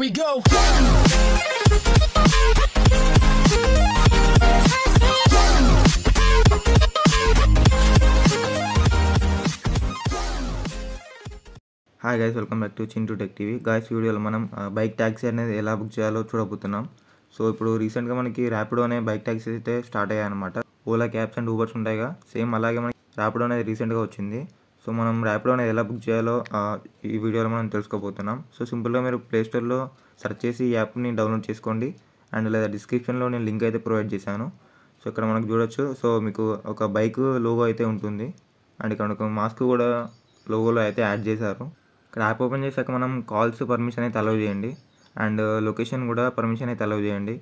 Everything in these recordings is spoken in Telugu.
Here we go. Hi guys welcome back to Chintu tech TV guys వీడియోలో మనం బైక్ ట్యాక్సీ అనేది ఎలా బుక్ చేయాలో చూడబోతున్నాం సో ఇప్పుడు రీసెంట్గా మనకి ర్యాపిడో అనే బైక్ ట్యాక్సీ అయితే స్టార్ట్ అయ్యాయి అనమాట ఓలా క్యాబ్స్ అండ్ ఊబర్స్ ఉంటాయిగా సేమ్ అలాగే మనకి ర్యాపిడో అనేది రీసెంట్గా వచ్చింది సో మనం ర్యాపిడో అనేది ఎలా బుక్ చేయాలో ఈ వీడియోలో మనం తెలుసుకోబోతున్నాం సో సింపుల్గా మీరు ప్లేస్టోర్లో సెర్చ్ చేసి ఈ యాప్ని డౌన్లోడ్ చేసుకోండి అండ్ లేదా డిస్క్రిప్షన్లో నేను లింక్ అయితే ప్రొవైడ్ చేశాను సో ఇక్కడ మనకు చూడొచ్చు సో మీకు ఒక బైక్ లోగో అయితే ఉంటుంది అండ్ ఇక్కడ ఒక మాస్క్ కూడా లోగోలో అయితే యాడ్ చేశారు ఇక్కడ యాప్ ఓపెన్ చేశాక మనం కాల్స్ పర్మిషన్ అయితే అలౌ చేయండి అండ్ లొకేషన్ కూడా పర్మిషన్ అయితే అలౌ చేయండి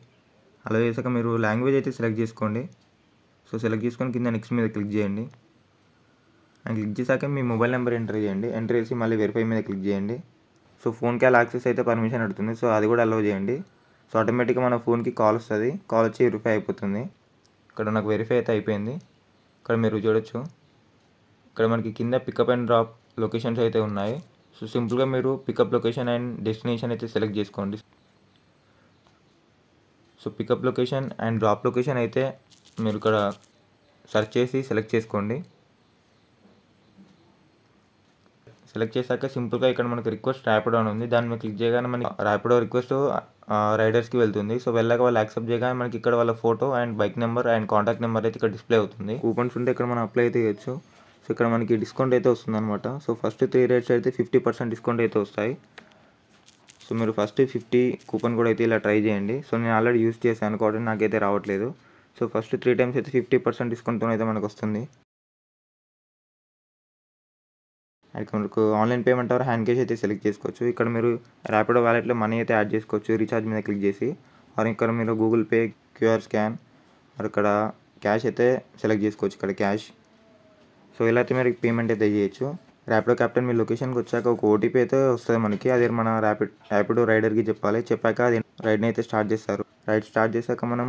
అలౌ చేశాక మీరు లాంగ్వేజ్ అయితే సెలెక్ట్ చేసుకోండి సో సెలెక్ట్ చేసుకొని కింద నెక్స్ట్ మీద క్లిక్ చేయండి అండ్ క్లిక్ చేశాక మీ మొబైల్ నెంబర్ ఎంటర్ చేయండి ఎంటర్ చేసి మళ్ళీ వెరిఫై మీద క్లిక్ చేయండి సో ఫోన్కి అలా యాక్సెస్ అయితే పర్మిషన్ అడుగుతుంది సో అది కూడా అలౌ చేయండి సో ఆటోమేటిక్గా మన ఫోన్కి కాల్ వస్తుంది కాల్ వచ్చి వెరిఫై అయిపోతుంది ఇక్కడ నాకు వెరిఫై అయితే అయిపోయింది ఇక్కడ మీరు చూడొచ్చు ఇక్కడ మనకి కింద పికప్ అండ్ డ్రాప్ లొకేషన్స్ అయితే ఉన్నాయి సో సింపుల్గా మీరు పికప్ లొకేషన్ అండ్ డెస్టినేషన్ అయితే సెలెక్ట్ చేసుకోండి so pickup location and drop location అయితే మీరు ఇక్కడ సెర్చ్ చేసి సెలెక్ట్ చేసుకోండి సెలెక్ట్ చేశాక సింపుల్గా ఇక్కడ మనకి రిక్వెస్ట్ ర్యాపిడో అని ఉంది దాన్ని క్లిక్ చేయగానే మనకి ర్యాపిడో రిక్వెస్ట్ రైడర్స్కి వెళ్తుంది సో వెళ్ళాక వాళ్ళు యాక్సెప్ట్ చేయగానే మనకి ఇక్కడ వాళ్ళ photo and bike number and contact number అయితే ఇక్కడ డిస్ప్లే అవుతుంది కూపన్స్ ఉంటే ఇక్కడ మనం అప్లై అయితే చేయొచ్చు సో ఇక్కడ మనకి డిస్కౌంట్ అయితే వస్తుంది అనమాట సో ఫస్ట్ త్రీ రేట్స్ అయితే ఫిఫ్టీ పర్సెంట్ డిస్కౌంట్ అయితే వస్తాయి సో మీరు ఫస్ట్ ఫిఫ్టీ కూపన్ కూడా అయితే ఇలా ట్రై చేయండి సో నేను ఆల్రెడీ యూస్ చేశాను కాబట్టి నాకైతే రావట్లేదు సో ఫస్ట్ త్రీ టైమ్స్ అయితే ఫిఫ్టీ పర్సెంట్ డిస్కౌంట్తో అయితే మనకు వస్తుంది ఇక్కడ మీకు online payment or hand cash అయితే సెలెక్ట్ చేసుకోవచ్చు ఇక్కడ మీరు ర్యాపిడో వ్యాలెట్లో మనీ అయితే యాడ్ చేసుకోవచ్చు రీఛార్జ్ మీద క్లిక్ చేసి మరి ఇక్కడ మీరు గూగుల్ పే క్యూఆర్ స్కాన్ మరి ఇక్కడ క్యాష్ అయితే సెలెక్ట్ చేసుకోవచ్చు ఇక్కడ క్యాష్ సో ఇలా అయితే మీరు పేమెంట్ అయితే చేయొచ్చు ర్యాపిడో క్యాప్టెన్ మీ లొకేషన్కి వచ్చాక ఒక ఓటీపీ అయితే వస్తుంది మనకి అదే మన ర్యాపిడ్ ర్యాపిడో రైడర్కి చెప్పాలి చెప్పాక అది రైడ్ని అయితే స్టార్ట్ చేస్తారు రైడ్ స్టార్ట్ చేశాక మనం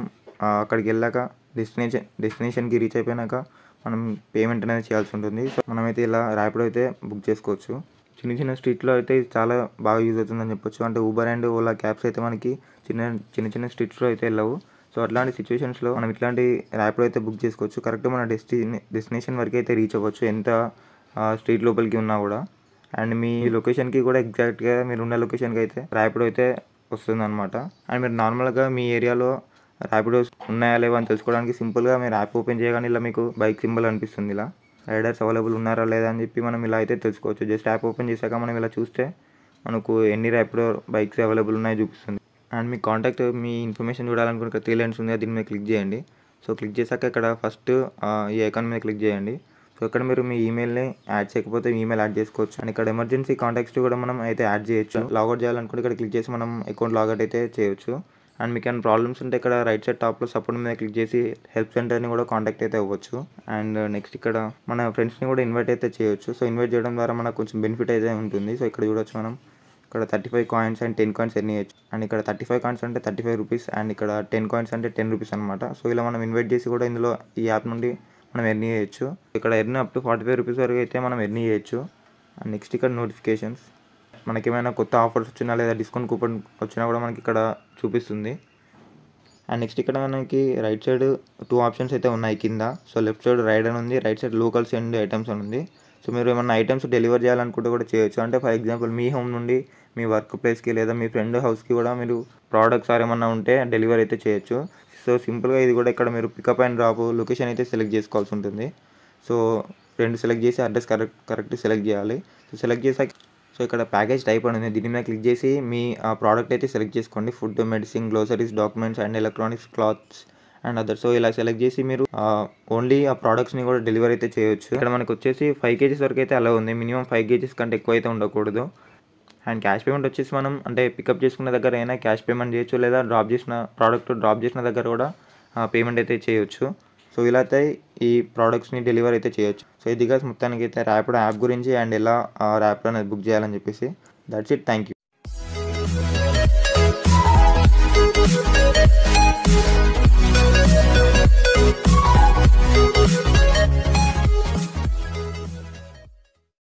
అక్కడికి వెళ్ళాక డెస్టినేషన్ డెస్టినేషన్కి రీచ్ అయిపోయినాక మనం పేమెంట్ అనేది చేయాల్సి ఉంటుంది సో మనమైతే ఇలా ర్యాపిడ్ అయితే బుక్ చేసుకోవచ్చు చిన్న చిన్న స్ట్రీట్లో అయితే ఇది చాలా బాగా యూజ్ అవుతుందని చెప్పొచ్చు అంటే ఊబర్ అండ్ ఓలా క్యాబ్స్ అయితే మనకి చిన్న చిన్న చిన్న స్ట్రీట్స్లో అయితే వెళ్ళవు సో అట్లాంటి సిచ్యువేషన్స్లో మనం ఇట్లాంటి ర్యాపిడ్ అయితే బుక్ చేసుకోవచ్చు కరెక్ట్ మన డెస్టి డెస్టినేషన్ వరకు అయితే రీచ్ అవ్వచ్చు ఎంత స్ట్రీట్ లోపలికి ఉన్నా కూడా అండ్ మీ లొకేషన్కి కూడా ఎగ్జాక్ట్గా మీరు ఉన్న లొకేషన్కి అయితే ర్యాపిడ్ అయితే వస్తుంది అనమాట అండ్ మీరు నార్మల్గా మీ ఏరియాలో ర్యాపిడోస్ ఉన్నాయా లేవా అని తెలుసుకోవడానికి సింపుల్గా మీరు యాప్ ఓపెన్ చేయగానే ఇలా మీకు బైక్ సింబల్ అనిపిస్తుంది ఇలా రైడర్స్ అవైలబుల్ ఉన్నారా లేదా అని చెప్పి మనం ఇలా అయితే తెలుసుకోవచ్చు జస్ట్ యాప్ ఓపెన్ చేశాక మనం ఇలా చూస్తే మనకు ఎన్ని ర్యాపిడో బైక్స్ అవైలబుల్ ఉన్నాయో చూపిస్తుంది అండ్ మీ కాంటాక్ట్ మీ ఇన్ఫర్మేషన్ చూడాలనుకున్న త్రీ లైన్స్ ఉంది దీని మీద క్లిక్ చేయండి సో క్లిక్ చేశాక ఇక్కడ ఫస్ట్ ఈ ఐకాన్ మీద క్లిక్ చేయండి సో ఇక్కడ మీరు మీ ఈమెయిల్ని యాడ్ చేయకపోతే ఈమెయిల్ యాడ్ చేసుకోవచ్చు అండ్ ఇక్కడ ఎమర్జెన్సీ కాంటాక్ట్స్ కూడా మనం అయితే యాడ్ చేయొచ్చు లాగౌట్ చేయాలనుకుంటే ఇక్కడ క్లిక్ చేసి మనం అకౌంట్ లాగౌట్ అయితే చేయొచ్చు అండ్ మీకు ఏమైనా ప్రాబ్లమ్స్ ఉంటే ఇక్కడ రైట్ సైడ్ టాప్లో సపోర్ట్ మీద క్లిక్ చేసి హెల్ప్ సెంటర్ని కూడా కాంటాక్ట్ అయితే అవ్వచ్చు అండ్ నెక్స్ట్ uh, ఇక్కడ మన ఫ్రెండ్స్ని కూడా ఇన్వైట్ అయితే చేయొచ్చు సో ఇన్వైట్ చేయడం ద్వారా మనకు కొంచెం బెనిఫిట్ అయితే ఉంటుంది సో ఇక్కడ చూడొచ్చు మనం ఇక్కడ thirty five coins and ten coins ఎన్ని చేయొచ్చు అండ్ ఇక్కడ థర్టీ ఫైవ్ కాయిన్స్ అంటే థర్టీ ఫైవ్ రూపీస్ అండ్ ఇక్కడ టెన్ కాయిన్స్ అంటే టెన్ రూపీస్ అనమాట సో ఇలా మనం ఇన్వైట్ చేసి కూడా ఇందులో ఈ యాప్ నుండి మనం ఎర్నీ చేయొచ్చు ఇక్కడ earn up to forty five rupees వరకు అయితే మనం ఎర్నీ చేయొచ్చు అండ్ నెక్స్ట్ ఇక్కడ నోటిఫికేషన్స్ మనకి ఏమైనా కొత్త ఆఫర్స్ వచ్చినా లేదా డిస్కౌంట్ కూపన్ వచ్చినా కూడా మనకి ఇక్కడ చూపిస్తుంది అండ్ నెక్స్ట్ ఇక్కడ మనకి రైట్ సైడ్ టూ ఆప్షన్స్ అయితే ఉన్నాయి కింద సో లెఫ్ట్ సైడ్ రైడ్ అని ఉంది right side locals and items అని ఉంది సో మీరు ఏమైనా ఐటమ్స్ డెలివర్ చేయాలనుకుంటే కూడా చేయొచ్చు అంటే ఫర్ ఎగ్జాంపుల్ మీ హోమ్ నుండి మీ వర్క్ ప్లేస్కి లేదా మీ ఫ్రెండ్ హౌస్కి కూడా మీరు ప్రోడక్ట్స్ ఏమన్నా ఉంటే డెలివరీ అయితే చేయొచ్చు సో సింపుల్గా ఇది కూడా ఇక్కడ మీరు పికప్ అండ్ డ్రాప్ లొకేషన్ అయితే సెలెక్ట్ చేసుకోవాల్సి ఉంటుంది సో రెండు సెలెక్ట్ చేసి అడ్రస్ కరెక్ట్ కరెక్ట్ సెలెక్ట్ చేయాలి సో సెలెక్ట్ చేసాక సో ఇక్కడ ప్యాకేజ్ టైప్ అని ఉంది దీని మీద క్లిక్ చేసి మీ ప్రోడక్ట్ అయితే సెలెక్ట్ చేసుకోండి food medicine groceries documents and electronics clothes and other so ఇలా సెలెక్ట్ చేసి మీరు ఓన్లీ ఆ ప్రోడక్ట్స్ని కూడా డెలివరీ అయితే చేయొచ్చు ఇక్కడ మనకు వచ్చేసి ఫైవ్ కేజీస్ వరకు అయితే అలా ఉంది మినిమం ఫైవ్ కేజీస్ కంటే ఎక్కువ అయితే ఉండకూడదు అండ్ క్యాష్ పేమెంట్ వచ్చేసి మనం అంటే పికప్ చేసుకున్న దగ్గర అయినా క్యాష్ పేమెంట్ చేయొచ్చు లేదా డ్రాప్ చేసిన ప్రోడక్ట్ డ్రాప్ చేసిన దగ్గర కూడా పేమెంట్ అయితే చేయొచ్చు సో ఇలా అయితే ఈ ప్రోడక్ట్స్ని డెలివర్ అయితే చేయొచ్చు సో ఇది మొత్తానికి అయితే ర్యాపిడో యాప్ గురించి అండ్ ఎలా ర్యాపిడో అనేది బుక్ చేయాలని చెప్పేసి దట్స్ ఇట్ థ్యాంక్ యూ